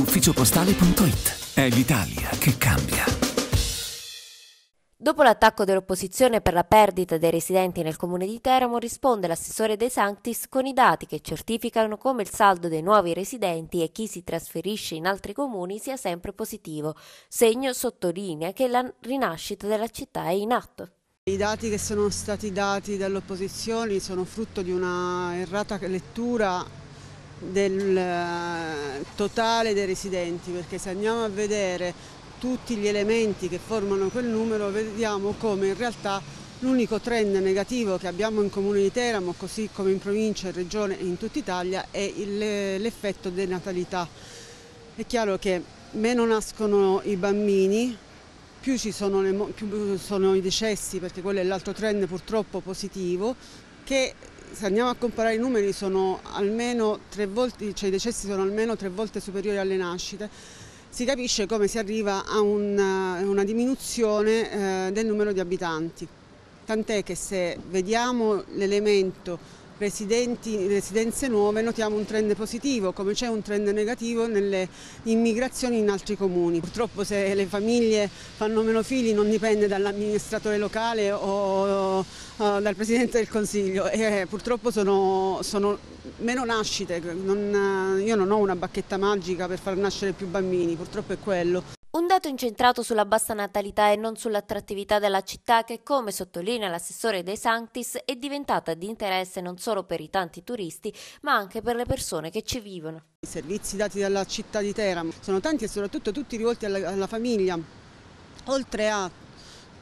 ufficiopostale.it. È l'Italia che cambia. Dopo l'attacco dell'opposizione per la perdita dei residenti nel comune di Teramo, risponde l'assessore De Sanctis con i dati che certificano come il saldo dei nuovi residenti e chi si trasferisce in altri comuni sia sempre positivo. Segno sottolinea che la rinascita della città è in atto. I dati che sono stati dati dall'opposizione sono frutto di una errata lettura del eh, totale dei residenti, perché se andiamo a vedere tutti gli elementi che formano quel numero vediamo come in realtà l'unico trend negativo che abbiamo in comune di Teramo, così come in provincia, in regione e in tutta Italia, è l'effetto denatalità. È chiaro che meno nascono i bambini, più, ci sono, le, più sono i decessi, perché quello è l'altro trend purtroppo positivo, che se andiamo a comparare i numeri sono almeno tre volte, cioè i decessi sono almeno tre volte superiori alle nascite, si capisce come si arriva a una, una diminuzione eh, del numero di abitanti. Tant'è che se vediamo l'elemento residenti, residenze nuove notiamo un trend positivo, come c'è un trend negativo nelle immigrazioni in altri comuni. Purtroppo se le famiglie fanno meno figli non dipende dall'amministratore locale o dal Presidente del Consiglio e eh, purtroppo sono, sono meno nascite, non, io non ho una bacchetta magica per far nascere più bambini, purtroppo è quello dato incentrato sulla bassa natalità e non sull'attrattività della città che, come sottolinea l'assessore De Sanctis, è diventata di interesse non solo per i tanti turisti, ma anche per le persone che ci vivono. I servizi dati dalla città di Teramo sono tanti e soprattutto tutti rivolti alla, alla famiglia, oltre a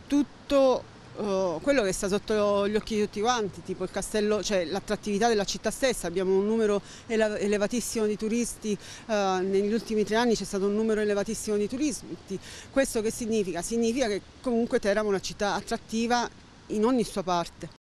tutto uh, quello che sta sotto gli occhi di tutti quanti, tipo il castello, cioè l'attrattività della città stessa, abbiamo un numero elevatissimo di turisti, uh, negli ultimi tre anni c'è stato un numero elevatissimo di turisti, questo che significa? Significa che comunque Teramo è una città attrattiva in ogni sua parte.